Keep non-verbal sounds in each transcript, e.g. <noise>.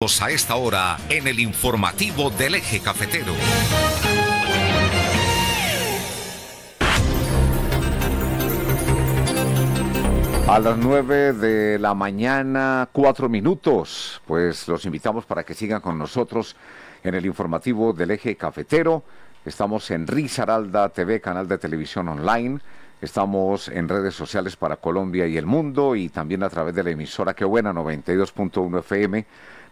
a esta hora en el informativo del eje cafetero. A las 9 de la mañana, cuatro minutos, pues los invitamos para que sigan con nosotros en el informativo del eje cafetero. Estamos en Risaralda TV, canal de televisión online. Estamos en redes sociales para Colombia y el mundo y también a través de la emisora Qué Buena 92.1 FM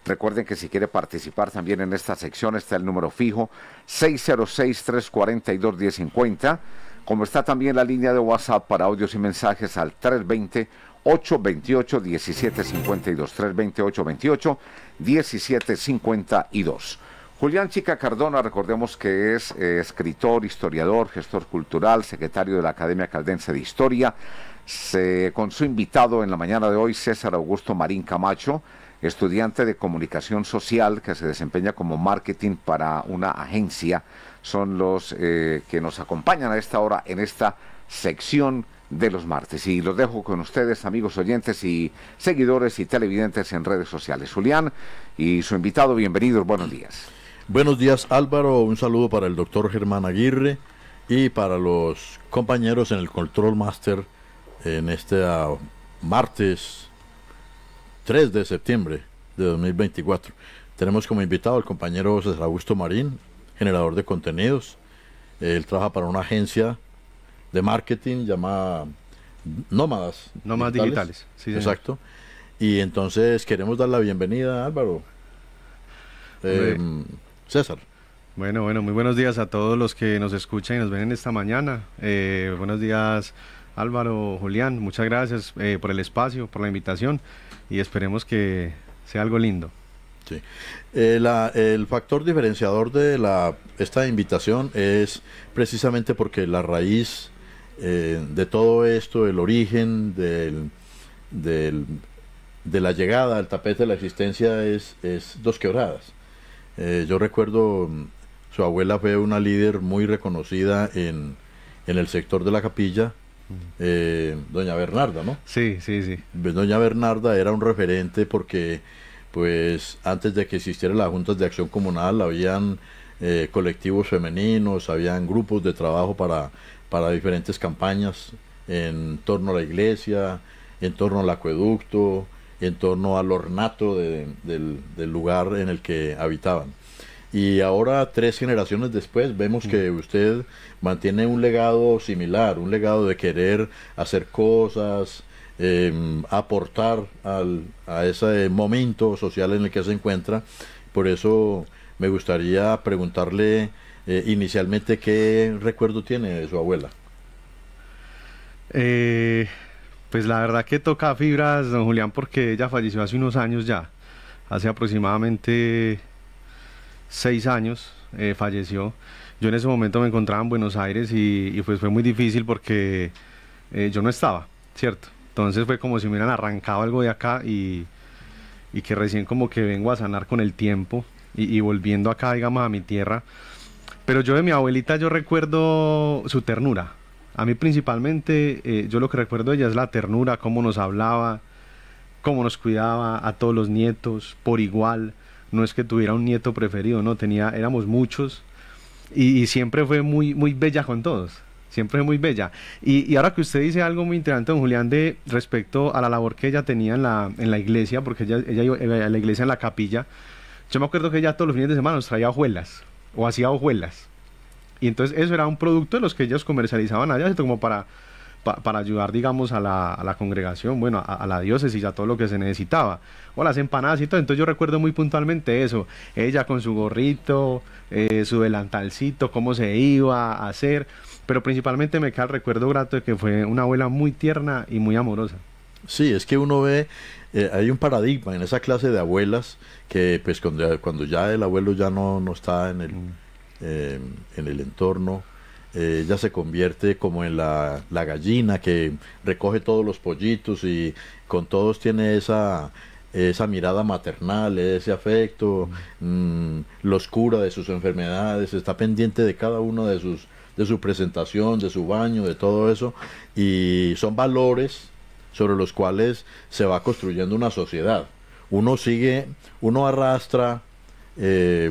Recuerden que si quiere participar también en esta sección está el número fijo 606-342-1050, como está también la línea de WhatsApp para audios y mensajes al 320. 828 1752 320 328-828-1752. Julián Chica Cardona, recordemos que es eh, escritor, historiador, gestor cultural, secretario de la Academia Caldense de Historia, con su invitado en la mañana de hoy, César Augusto Marín Camacho, estudiante de comunicación social que se desempeña como marketing para una agencia, son los eh, que nos acompañan a esta hora en esta sección de los martes. Y los dejo con ustedes, amigos oyentes y seguidores y televidentes en redes sociales. Julián y su invitado, bienvenidos, buenos días. Buenos días Álvaro, un saludo para el doctor Germán Aguirre y para los compañeros en el Control Master en este ah, martes 3 de septiembre de 2024. Tenemos como invitado al compañero César Augusto Marín, generador de contenidos. Él trabaja para una agencia de marketing llamada Nómadas. Nómadas digitales, Sí, exacto. Y entonces queremos dar la bienvenida a Álvaro. Eh, César. Bueno, bueno, muy buenos días a todos los que nos escuchan y nos ven esta mañana. Eh, buenos días Álvaro, Julián, muchas gracias eh, por el espacio, por la invitación y esperemos que sea algo lindo. Sí. Eh, el factor diferenciador de esta invitación es precisamente porque la raíz eh, de todo esto, el origen de la llegada al tapete de la existencia es, Dos Quebradas. yo recuerdo, mm, su abuela fue una líder muy reconocida en el sector de la capilla, eh, doña Bernarda, ¿no? Sí, sí, sí. Pues, doña Bernarda era un referente porque, pues, antes de que existieran las juntas de acción comunal, habían eh, colectivos femeninos, habían grupos de trabajo para, para diferentes campañas en torno a la iglesia, en torno al acueducto, en torno al ornato del lugar en el que habitaban. Y ahora, tres generaciones después, vemos que usted mantiene un legado similar, un legado de querer hacer cosas, em, aportar al, a ese momento social en el que se encuentra. Por eso me gustaría preguntarle eh, inicialmente qué recuerdo tiene de su abuela. Eh, pues la verdad que toca fibras, don Julián, porque ella falleció hace unos años ya, hace aproximadamente seis años eh, falleció. Yo en ese momento me encontraba en Buenos Aires y, pues fue muy difícil porque eh, yo no estaba, ¿cierto? Entonces fue como si me hubieran arrancado algo de acá y, que recién como que vengo a sanar con el tiempo y, volviendo acá, digamos, a mi tierra. Pero yo de mi abuelita yo recuerdo su ternura. A mí principalmente eh, yo lo que recuerdo de ella es la ternura, cómo nos hablaba, cómo nos cuidaba a todos los nietos por igual no es que tuviera un nieto preferido, no, tenía, éramos muchos y, siempre fue muy, muy bella con todos siempre muy bella. Y, ahora que usted dice algo muy interesante, don Julián, de respecto a la labor que ella tenía en la, iglesia, porque ella, ella iba a la iglesia en la capilla, yo me acuerdo que ella todos los fines de semana nos traía hojuelas, o hacía hojuelas. Y entonces eso era un producto de los que ellos comercializaban allá, como para para ayudar, digamos, a la, congregación, bueno, a, la diócesis, a todo lo que se necesitaba. O las empanadas y todo. Entonces yo recuerdo muy puntualmente eso. Ella con su gorrito, eh, su delantalcito, cómo se iba a hacer. Pero principalmente me queda el recuerdo grato de que fue una abuela muy tierna y muy amorosa. Sí, es que uno ve, eh, hay un paradigma en esa clase de abuelas que pues cuando, ya el abuelo ya no, está en mm. eh, en el entorno, ella eh, se convierte como en la, gallina que recoge todos los pollitos y con todos tiene esa, esa mirada maternal, ese afecto, mm, los cura de sus enfermedades, está pendiente de cada uno de sus de su presentación, de su baño, de todo eso, y son valores sobre los cuales se va construyendo una sociedad. Uno sigue, uno arrastra eh,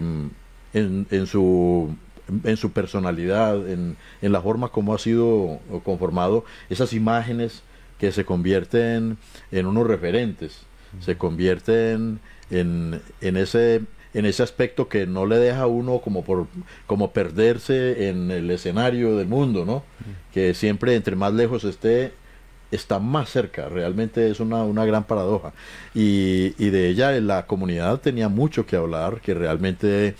en, en, su en su personalidad, en, en la forma como ha sido conformado, esas imágenes que se convierten en unos referentes, se convierten en, en ese en ese aspecto que no le deja a uno como por como perderse en el escenario del mundo, ¿no? Que siempre entre más lejos esté está más cerca, realmente es una, una gran paradoja. Y, y de ella la comunidad tenía mucho que hablar, que realmente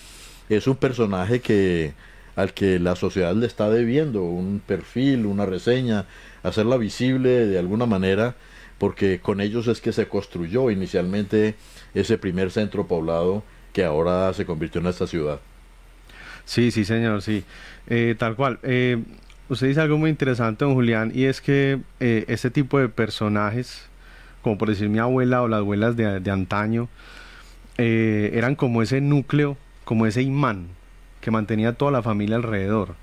es un personaje que al que la sociedad le está debiendo un perfil, una reseña, hacerla visible de alguna manera, porque con ellos es que se construyó inicialmente ese primer centro poblado que ahora se convirtió en esta ciudad. Sí, sí, señor, sí. Eh, tal cual. Eh, usted dice algo muy interesante, don Julián, y es que eh, ese tipo de personajes, como por decir mi abuela o las abuelas de antaño, eran como ese núcleo como ese imán que mantenía toda la familia alrededor.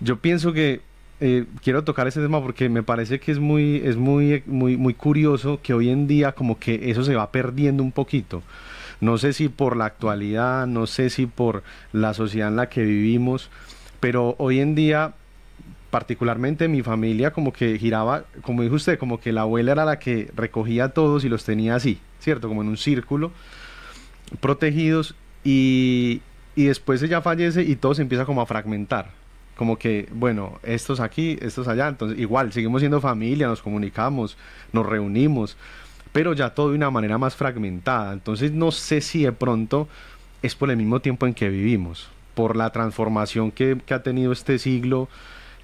Yo pienso que eh, quiero tocar ese tema porque me parece que es muy, es muy, muy, muy curioso que hoy en día como que eso se va perdiendo un poquito. No sé si por la actualidad, no sé si por la sociedad en la que vivimos, pero hoy en día, particularmente mi familia como que giraba, como dijo usted, como que la abuela era la que recogía a todos y los tenía así, ¿cierto? Como en un círculo, protegidos y, y después ella fallece y todo se empieza como a fragmentar. Como que, bueno, estos aquí, estos allá. Entonces, igual, seguimos siendo familia, nos comunicamos, nos reunimos, pero ya todo de una manera más fragmentada. Entonces, no sé si de pronto es por el mismo tiempo en que vivimos, por la transformación que ha tenido este siglo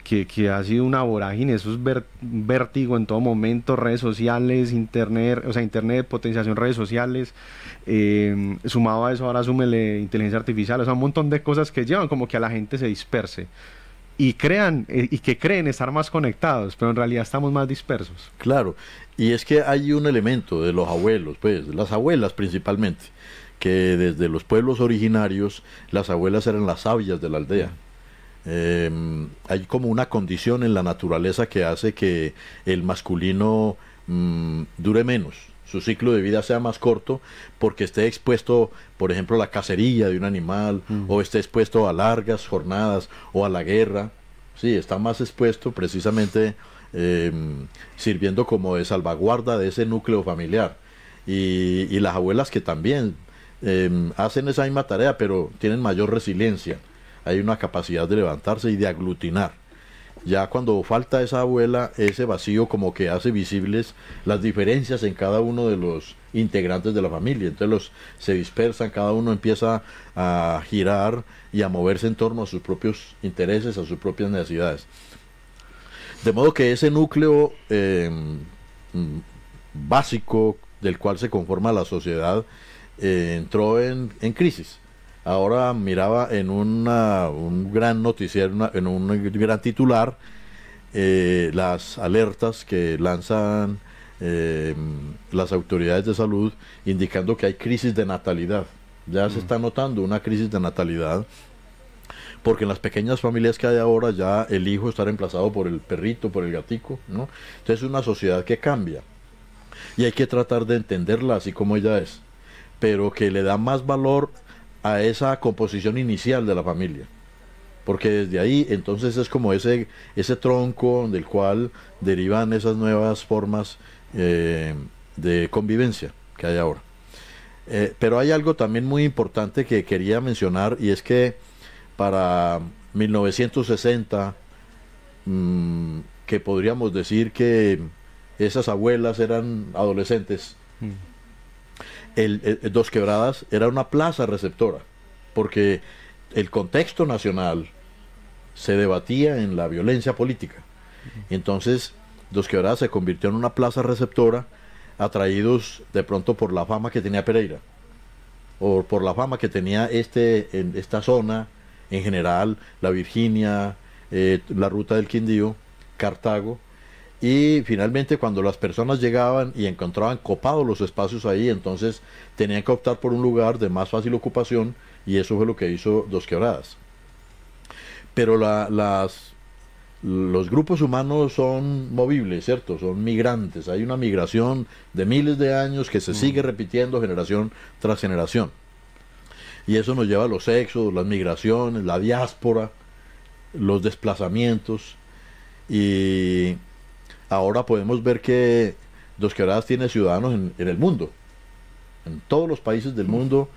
que, ha sido una vorágine, eso es vértigo en todo momento, redes sociales, internet, o sea, internet, potenciación, redes sociales, em, sumado a eso ahora súmele inteligencia artificial, o sea, un montón de cosas que llevan como que a la gente se disperse y crean eh, y que creen estar más conectados, pero en realidad estamos más dispersos. Claro, y es que hay un elemento de los abuelos, pues, las abuelas principalmente, que desde los pueblos originarios las abuelas eran las sabias de la aldea. Em, hay como una condición en la naturaleza que hace que el masculino mm, dure menos, su ciclo de vida sea más corto porque esté expuesto, por ejemplo, a la cacería de un animal mm. o esté expuesto a largas jornadas o a la guerra. Sí, está más expuesto precisamente em, sirviendo como de salvaguarda de ese núcleo familiar. Y, las abuelas que también em, hacen esa misma tarea, pero tienen mayor resiliencia hay una capacidad de levantarse y de aglutinar. Ya cuando falta esa abuela, ese vacío como que hace visibles las diferencias en cada uno de los integrantes de la familia. Entonces los se dispersan, cada uno empieza a girar y a moverse en torno a sus propios intereses, a sus propias necesidades. De modo que ese núcleo eh, mm, básico del cual se conforma la sociedad eh, entró en crisis ahora miraba en un gran noticiero, en un gran titular, eh, las alertas que lanzan eh, las autoridades de salud indicando que hay crisis de natalidad. Ya se mm. está notando una crisis de natalidad porque en las pequeñas familias que hay ahora ya el hijo está reemplazado por el perrito, por el gatico, ¿no? Entonces es una sociedad que cambia y hay que tratar de entenderla así como ella es, pero que le da más valor a esa composición inicial de la familia. Porque desde ahí entonces es como ese, ese tronco del cual derivan esas nuevas formas eh, de convivencia que hay ahora. Eh, pero hay algo también muy importante que quería mencionar y es que para 1960, mm, que podríamos decir que esas abuelas eran adolescentes, mm el, Dos Quebradas era una plaza receptora, porque el contexto nacional se debatía en la violencia política. Entonces, Dos Quebradas se convirtió en una plaza receptora, atraídos de pronto por la fama que tenía Pereira, o por la fama que tenía este, en esta zona en general, la Virginia, eh, la ruta del Quindío, Cartago, y finalmente cuando las personas llegaban y encontraban copados los espacios ahí, entonces tenían que optar por un lugar de más fácil ocupación y eso fue lo que hizo Dos Quebradas. Pero las, los grupos humanos son movibles, ¿cierto? Son migrantes. Hay una migración de miles de años que se mm. sigue repitiendo generación tras generación. Y eso nos lleva a los sexos, las migraciones, la diáspora, los desplazamientos. Y ahora podemos ver que Dos Quebradas tiene ciudadanos en, el mundo. En todos los países del mundo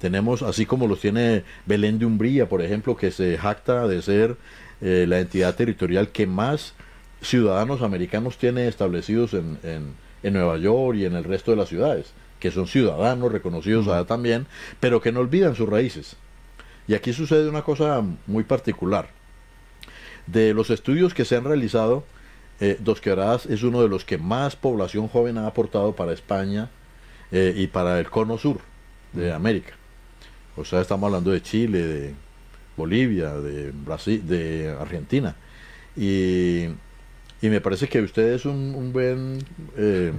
tenemos, así como los tiene Belén de Umbría, por ejemplo, que se jacta de ser eh, la entidad territorial que más ciudadanos americanos tiene establecidos en, en, Nueva York y en el resto de las ciudades, que son ciudadanos reconocidos allá también, pero que no olvidan sus raíces. Y aquí sucede una cosa muy particular. De los estudios que se han realizado, eh, Dos Quebradas es uno de los que más población joven ha aportado para España eh, y para el cono sur de mm. América. O sea, estamos hablando de Chile, de Bolivia, de Brasil, de Argentina. Y, me parece que usted es un, buen eh,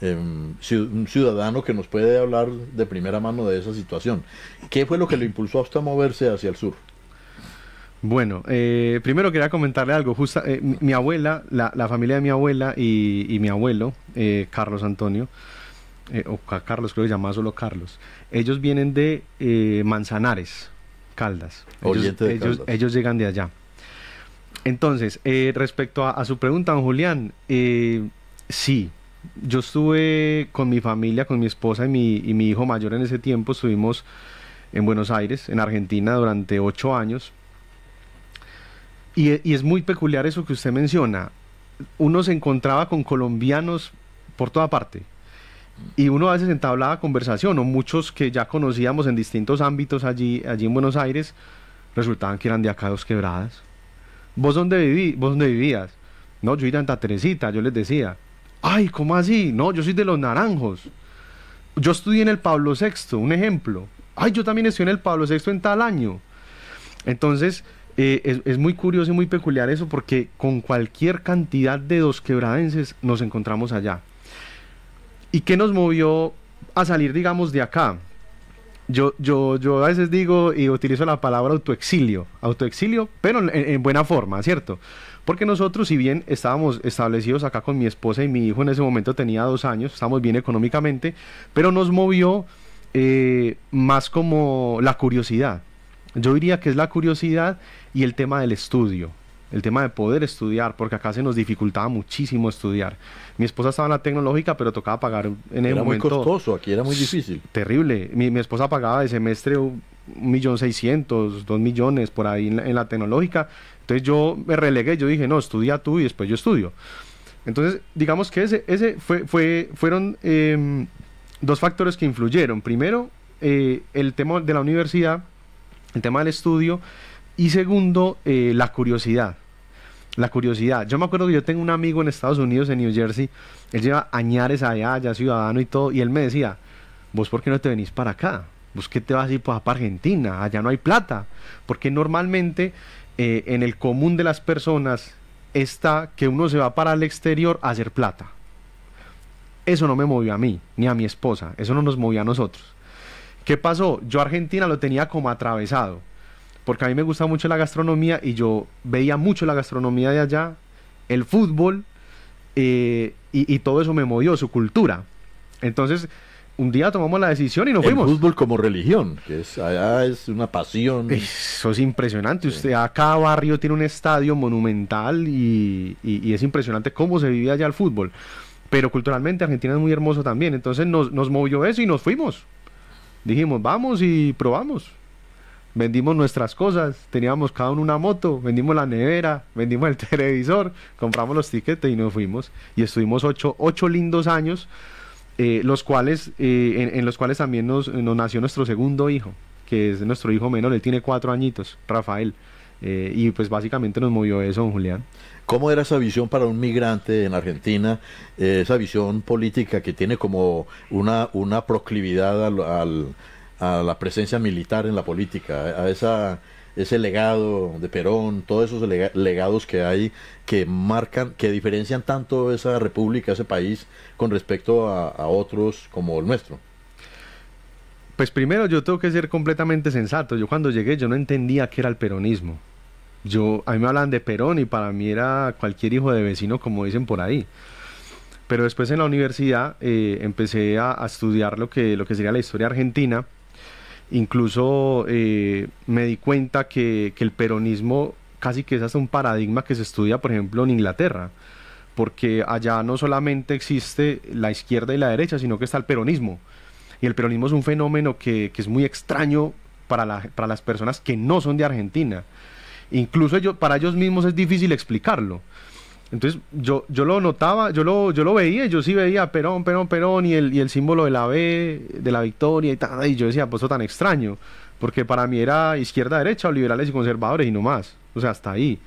em, ciudadano que nos puede hablar de primera mano de esa situación. ¿Qué fue lo que le impulsó a usted a moverse hacia el sur? Bueno, eh, primero quería comentarle algo. Eh, mi, abuela, la, familia de mi abuela y, mi abuelo, eh, Carlos Antonio, o Carlos, creo que se llama solo Carlos, ellos vienen de Manzanares, Caldas. Ellos, llegan de allá. Entonces, respecto a, su pregunta, don Julián, sí, yo estuve con mi familia, con mi esposa y mi, y mi hijo mayor en ese tiempo, estuvimos en Buenos Aires, en Argentina, durante ocho años y, es muy peculiar eso que usted menciona. Uno se encontraba con colombianos por toda parte. Y uno a veces entablaba conversación, o muchos que ya conocíamos en distintos ámbitos allí, allí en Buenos Aires, resultaban que eran de acá dos quebradas. ¿Vos dónde, viví? ¿Vos dónde vivías? No, yo iba a Teresita, yo les decía. Ay, ¿cómo así? No, yo soy de los naranjos. Yo estudié en el Pablo VI, un ejemplo. Ay, yo también estudié en el Pablo VI en tal año. Entonces, eh, es, muy curioso y muy peculiar eso porque con cualquier cantidad de dos quebradenses nos encontramos allá. ¿Y qué nos movió a salir, digamos, de acá? Yo, yo, yo a veces digo y utilizo la palabra autoexilio, autoexilio, pero en, buena forma, ¿cierto? Porque nosotros, si bien estábamos establecidos acá con mi esposa y mi hijo, en ese momento tenía dos años, estábamos bien económicamente, pero nos movió eh, más como la curiosidad. Yo diría que es la curiosidad y el tema del estudio, el tema de poder estudiar, porque acá se nos dificultaba muchísimo estudiar. Mi esposa estaba en la tecnológica, pero tocaba pagar en el momento. Era muy costoso, aquí era muy difícil. Terrible. Mi, esposa pagaba de semestre un millón seiscientos, dos millones por ahí en la, tecnológica. Entonces yo me relegué, yo dije, no, estudia tú y después yo estudio. Entonces, digamos que ese, ese fue, fue, fueron em, dos factores que influyeron. Primero, eh, el tema de la universidad el tema del estudio. Y segundo, eh, la curiosidad. La curiosidad. Yo me acuerdo que yo tengo un amigo en Estados Unidos, en New Jersey, él lleva añares allá, ya ciudadano y todo, y él me decía, vos por qué no te venís para acá? ¿Vos qué te vas a ir pues, para Argentina? Allá no hay plata. Porque normalmente eh, en el común de las personas está que uno se va para el exterior a hacer plata. Eso no me movió a mí, ni a mi esposa, eso no nos movió a nosotros. ¿Qué pasó? Yo Argentina lo tenía como atravesado, porque a mí me gusta mucho la gastronomía y yo veía mucho la gastronomía de allá, el fútbol, eh, y, todo eso me movió, su cultura. Entonces, un día tomamos la decisión y nos fuimos. El fútbol como religión, que es, es una pasión. Eso es impresionante. Usted, cada barrio tiene un estadio monumental y, es impresionante cómo se vivía allá el fútbol. Pero culturalmente Argentina es muy hermoso también. Entonces nos, nos movió eso y nos fuimos dijimos, vamos y probamos. Vendimos nuestras cosas, teníamos cada uno una moto, vendimos la nevera, vendimos el <laughs> televisor, compramos los tiquetes y nos fuimos. Y estuvimos ocho, lindos años, eh, los cuales, eh, en, los cuales también nos, nació nuestro segundo hijo, que es nuestro hijo menor, él tiene cuatro añitos, Rafael. Eh, y pues básicamente nos movió eso, don Julián. ¿Cómo era esa visión para un migrante en Argentina, eh, esa visión política que tiene como una, una proclividad a la presencia militar en la política, a esa, ese legado de Perón, todos esos legados que hay que marcan, que diferencian tanto esa república, ese país con respecto a, a otros como el nuestro? Pues primero yo tengo que ser completamente sensato. Yo cuando llegué yo no entendía qué era el peronismo. Yo, a mí me hablan de Perón y para mí era cualquier hijo de vecino, como dicen por ahí. Pero después en la universidad eh, empecé a, estudiar lo que, lo que sería la historia argentina. Incluso eh, me di cuenta que, el peronismo casi que es hasta un paradigma que se estudia, por ejemplo, en Inglaterra porque allá no solamente existe la izquierda y la derecha, sino que está el peronismo. Y el peronismo es un fenómeno que, es muy extraño para, para, las personas que no son de Argentina incluso para ellos mismos es difícil explicarlo. Entonces yo, yo lo notaba, yo lo, yo lo veía, yo sí veía Perón, Perón, Perón y el, y el símbolo de la B, de la victoria y tal, y yo decía, pues eso tan extraño, porque para mí era izquierda, derecha, o liberales y conservadores y no más, o sea, hasta ahí.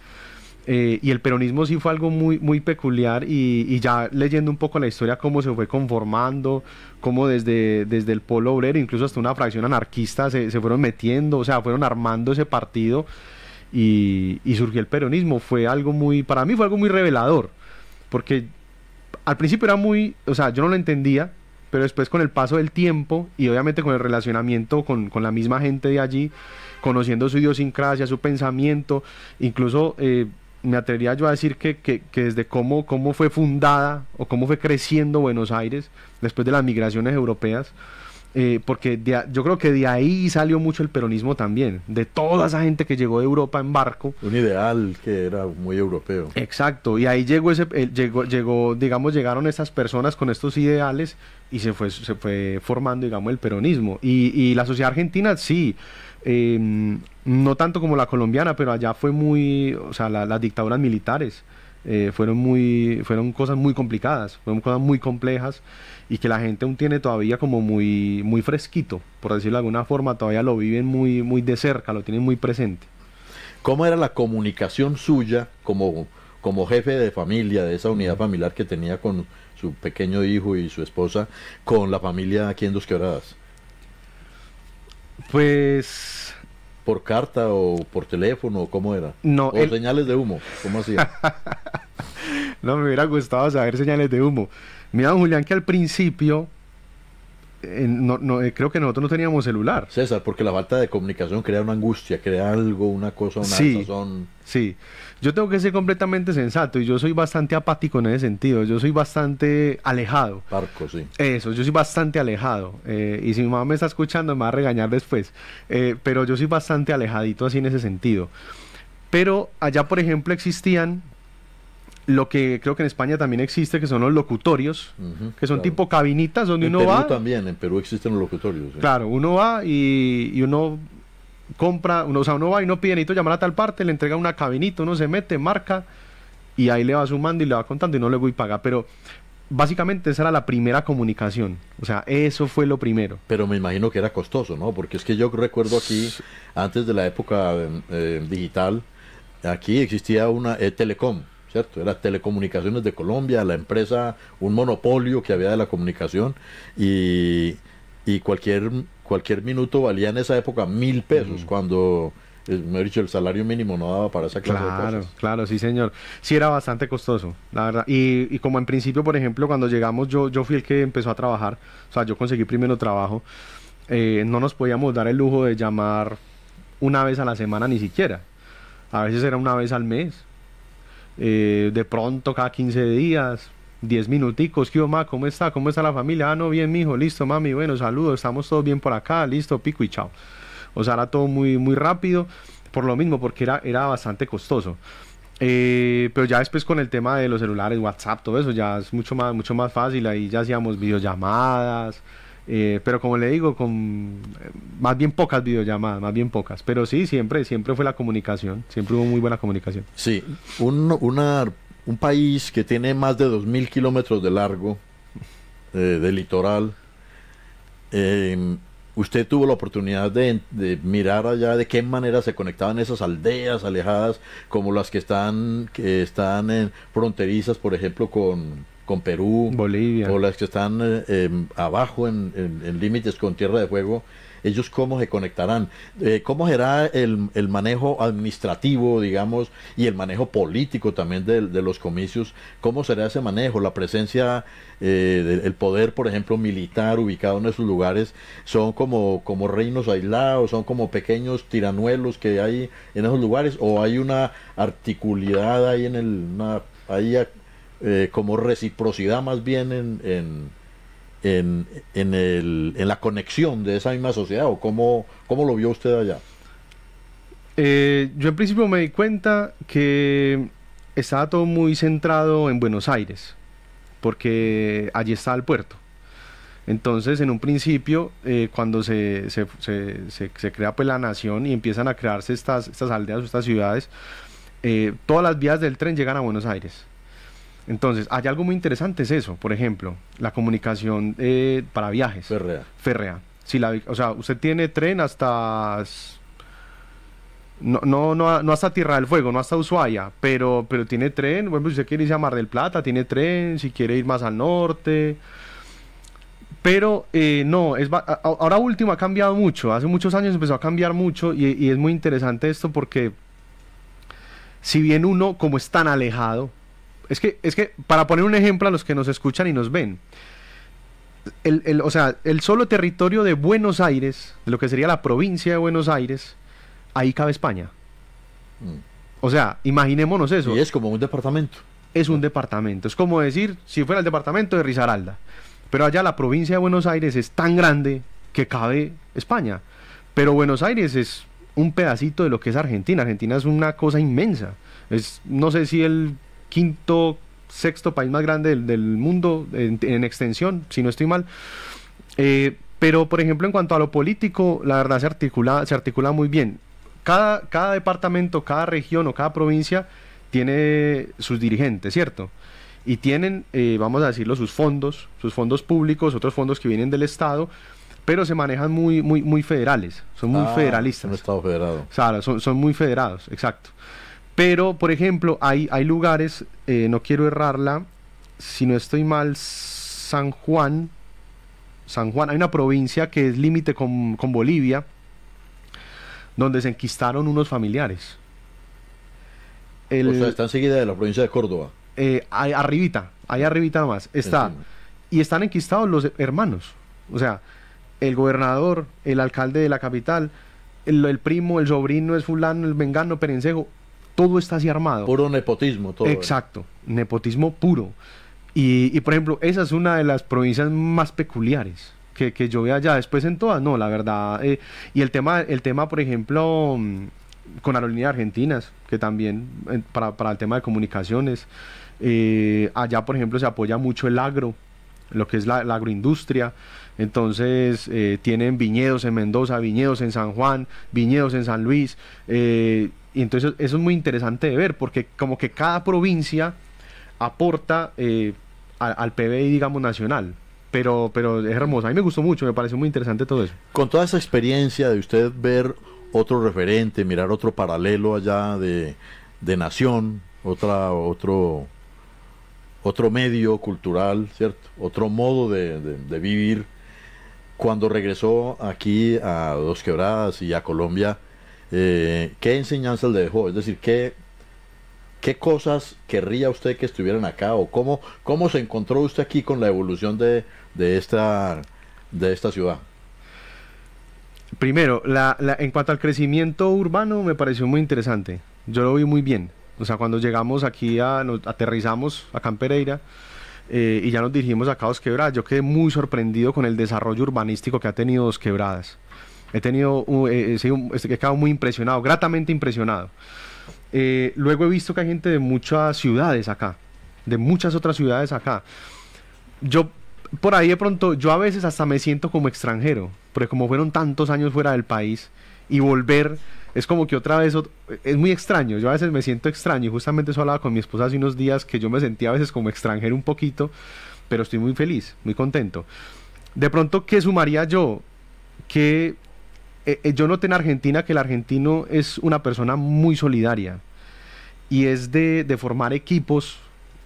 Eh, y el peronismo sí fue algo muy, muy peculiar y, ya leyendo un poco la historia, cómo se fue conformando, cómo desde, desde el polo obrero, incluso hasta una fracción anarquista se, se fueron metiendo, o sea, fueron armando ese partido y, surgió el peronismo. Fue algo muy, para mí fue algo muy revelador, porque al principio era muy, o sea, yo no lo entendía, pero después con el paso del tiempo y obviamente con el relacionamiento con, la misma gente de allí, conociendo su idiosincrasia, su pensamiento, incluso eh, me atrevería yo a decir que, desde cómo, cómo fue fundada o cómo fue creciendo Buenos Aires después de las migraciones europeas, eh, porque yo creo que de ahí salió mucho el peronismo también, de toda esa gente que llegó de Europa en barco. Un ideal que era muy europeo. Exacto, y ahí llegó ese, llegó, llegó, digamos, llegaron esas personas con estos ideales y se fue, se fue formando, digamos, el peronismo. Y, y la sociedad argentina, sí. Em, no tanto como la colombiana, pero allá fue muy, o sea, las dictaduras militares, eh, fueron, muy, fueron cosas muy complicadas, fueron cosas muy complejas y que la gente aún tiene todavía como muy, muy fresquito, por decirlo de alguna forma, todavía lo viven muy, muy de cerca, lo tienen muy presente. ¿Cómo era la comunicación suya como, como jefe de familia, de esa unidad familiar que tenía con su pequeño hijo y su esposa, con la familia aquí en Dos Quebradas? Pues por carta o por teléfono o cómo era? No. O señales de humo, ¿cómo hacía? <laughs> no, me hubiera gustado saber señales de humo. Mira, Julián, que al principio no, eh, creo que nosotros no teníamos celular. César, porque la falta de comunicación crea una angustia, crea algo, una cosa, una sí, razón. Sí, yo tengo que ser completamente sensato y yo soy bastante apático en ese sentido. Yo soy bastante alejado. Parco, sí. Eso, yo soy bastante alejado. Eh, y si mi mamá me está escuchando, me va a regañar después. Eh, pero yo soy bastante alejadito así en ese sentido. Pero allá, por ejemplo, existían lo que creo que en España también existe, que son los locutorios, que son tipo cabinitas donde en uno Perú también, en Perú existen los locutorios. Claro, uno va y, uno compra, uno, o sea, uno va y uno pide, necesito llamar a tal parte, le entrega una cabinita, uno se mete, marca y ahí le va sumando y le va contando y no le voy a pagar Pero básicamente esa era la primera comunicación, o sea, eso fue lo primero. Pero me imagino que era costoso, ¿no? Porque es que yo recuerdo aquí, antes de la época eh, digital, aquí existía una eh, telecom ¿cierto? Era Telecomunicaciones de Colombia, la empresa, un monopolio que había de la comunicación y, cualquier, cualquier minuto valía en esa época mil pesos, mm. cuando eh, me he dicho, el salario mínimo no daba para esa clase claro, de cosas. Claro, sí, señor. Sí era bastante costoso, la verdad. Y, como en principio, por ejemplo, cuando llegamos, yo, yo fui el que empezó a trabajar, o sea, yo conseguí primero trabajo, eh, no nos podíamos dar el lujo de llamar una vez a la semana ni siquiera. A veces era una vez al mes, eh, de pronto cada 15 días, 10 minuticos, ¿qué mamá? ¿Cómo está? ¿Cómo está la familia? Ah, no, bien, mijo, listo, mami, bueno, saludos, estamos todos bien por acá, listo, pico y chao. O sea, era todo muy, muy rápido, por lo mismo, porque era, era bastante costoso. Eh, pero ya después con el tema de los celulares, WhatsApp, todo eso, ya es mucho más, mucho más fácil, ahí ya hacíamos videollamadas, eh, pero como le digo, con más bien pocas videollamadas, más bien pocas. Pero sí, siempre, siempre fue la comunicación, siempre hubo muy buena comunicación. Sí, un, país que tiene más de 2.000 kilómetros de largo, eh, de litoral, usted tuvo la oportunidad de, mirar allá de qué manera se conectaban esas aldeas alejadas, como las que están, que están en fronterizas, por ejemplo, con, con Perú, Bolivia, o las que están eh, em, abajo en, límites con Tierra de Fuego, ellos cómo se conectarán, eh, cómo será el, el, manejo administrativo, digamos, y el manejo político también de, de los comicios, cómo será ese manejo, la presencia, eh, del poder, por ejemplo, militar ubicado en esos lugares, son como, como reinos aislados, son como pequeños tiranuelos que hay en esos lugares, o hay una articulidad ahí en el, una, eh, como reciprocidad más bien en, en, la conexión de esa misma sociedad o cómo, lo vio usted allá? Eh, yo en principio me di cuenta que estaba todo muy centrado en Buenos Aires, porque allí está el puerto. Entonces, en un principio, eh, cuando se, se, crea pues, la nación y empiezan a crearse estas, estas aldeas, estas ciudades, todas las vías del tren llegan a Buenos Aires. Entonces, hay algo muy interesante, es eso, por ejemplo, la comunicación eh, para viajes. Férrea. Férrea. Si la, o sea, usted tiene tren hasta... No, no, hasta Tierra del Fuego, no hasta Ushuaia, pero, pero tiene tren, bueno, si usted quiere irse a Mar del Plata, tiene tren, si quiere ir más al norte. Pero eh, no, es ahora último ha cambiado mucho, hace muchos años empezó a cambiar mucho y, y es muy interesante esto porque si bien uno, como es tan alejado, es que, es que, para poner un ejemplo a los que nos escuchan y nos ven, el, o sea, el solo territorio de Buenos Aires, de lo que sería la provincia de Buenos Aires, ahí cabe España. Mm. O sea, imaginémonos eso. Y es como un departamento. Es un departamento. Es como decir, si fuera el departamento de Risaralda. Pero allá la provincia de Buenos Aires es tan grande que cabe España. Pero Buenos Aires es un pedacito de lo que es Argentina. Argentina es una cosa inmensa. Es, no sé si el quinto, sexto país más grande del, mundo en, extensión, si no estoy mal. Eh, pero, por ejemplo, en cuanto a lo político, la verdad se articula, se articula muy bien. Cada, cada departamento, cada región o cada provincia tiene sus dirigentes, ¿cierto? Y tienen, eh, vamos a decirlo, sus fondos, sus fondos públicos, otros fondos que vienen del Estado, pero se manejan muy, muy, muy federales, son muy ah, federalistas. Un Estado federado. son, son muy federados, exacto. Pero, por ejemplo, hay, hay lugares, eh, no quiero errarla, si no estoy mal, San Juan, San Juan, hay una provincia que es límite con, Bolivia, donde se enquistaron unos familiares. o sea, está enseguida de la provincia de Córdoba. Eh, arribita, ahí arribita más. Está. Y están enquistados los hermanos. O sea, el gobernador, el alcalde de la capital, el, primo, el sobrino, es fulano, el vengano, perencejo todo está así armado. Puro nepotismo, todo. Exacto, nepotismo puro. Y, por ejemplo, esa es una de las provincias más peculiares que, yo vea allá. Después en todas, no, la verdad. Eh, y el tema, el tema, por ejemplo, mm, con Aerolíneas Argentinas, que también para, el tema de comunicaciones. Eh, allá, por ejemplo, se apoya mucho el agro, lo que es la, agroindustria. Entonces eh, tienen viñedos en Mendoza, viñedos en San Juan, viñedos en San Luis. Y entonces eso es muy interesante de ver, porque como que cada provincia aporta eh, al, PBI, digamos, nacional. Pero, pero es hermoso. A mí me gustó mucho, me pareció muy interesante todo eso. Con toda esa experiencia de usted ver otro referente, mirar otro paralelo allá de, de nación, otra, otro, otro medio cultural, ¿cierto? Otro modo de, de, de vivir. Cuando regresó aquí a Dos Quebradas y a Colombia, eh, ¿qué enseñanzas le dejó? Es decir, ¿qué, ¿qué cosas querría usted que estuvieran acá? ¿O cómo, cómo se encontró usted aquí con la evolución de, esta, de esta ciudad? Primero, en cuanto al crecimiento urbano me pareció muy interesante. Yo lo vi muy bien. O sea, cuando llegamos aquí, a, nos aterrizamos a en Pereira eh, y ya nos dirigimos acá a Dos Quebradas, yo quedé muy sorprendido con el desarrollo urbanístico que ha tenido Dos Quebradas. He tenido, eh, eh, he, quedado muy impresionado, gratamente impresionado. Eh, luego he visto que hay gente de muchas ciudades acá, de muchas otras ciudades acá. Yo, por ahí de pronto, yo a veces hasta me siento como extranjero, porque como fueron tantos años fuera del país y volver es como que otra vez es muy extraño. Yo a veces me siento extraño y justamente eso hablaba con mi esposa hace unos días que yo me sentía a veces como extranjero un poquito, pero estoy muy feliz, muy contento. De pronto, ¿qué sumaría yo? Que eh, eh, yo noté en Argentina que el argentino es una persona muy solidaria y es de, formar equipos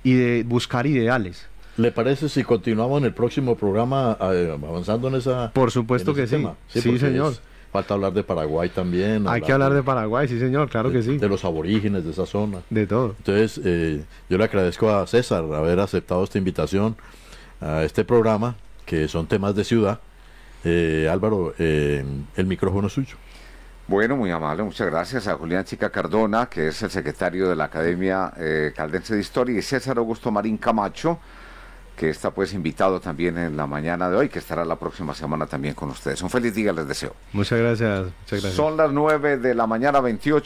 y de buscar ideales. ¿Le parece si continuamos en el próximo programa eh, avanzando en esa... Por supuesto que sí. Sí, señor. falta hablar de Paraguay también. Hay que hablar de Paraguay, sí, señor, claro que sí. De los aborígenes de esa zona. De todo. Entonces, yo le agradezco a César haber aceptado esta invitación a este programa, que son temas de ciudad. Eh, Álvaro, eh, el micrófono es suyo. Bueno, muy amable, muchas gracias a Julián Chica Cardona, que es el secretario de la Academia eh, Caldense de Historia, y César Augusto Marín Camacho, que está pues invitado también en la mañana de hoy, que estará la próxima semana también con ustedes. Un feliz día les deseo. Muchas gracias. Muchas gracias. Son las 9 de la mañana 28.